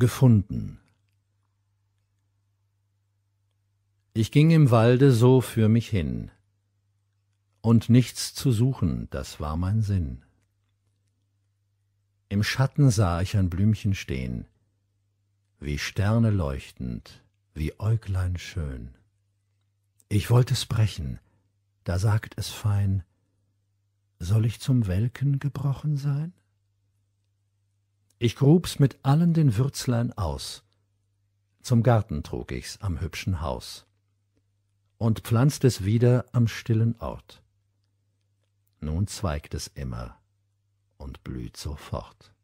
gefunden. Ich ging im Walde so für mich hin, und nichts zu suchen, das war mein Sinn. Im Schatten sah ich ein Blümchen stehen, wie Sterne leuchtend, wie Äuglein schön. Ich wollte es brechen, da sagt es fein, soll ich zum Welken gebrochen sein? Ich grub's mit allen den Würzlein aus. Zum Garten trug ich's am hübschen Haus. Und pflanzt es wieder am stillen Ort. Nun zweigt es immer und blüht sofort.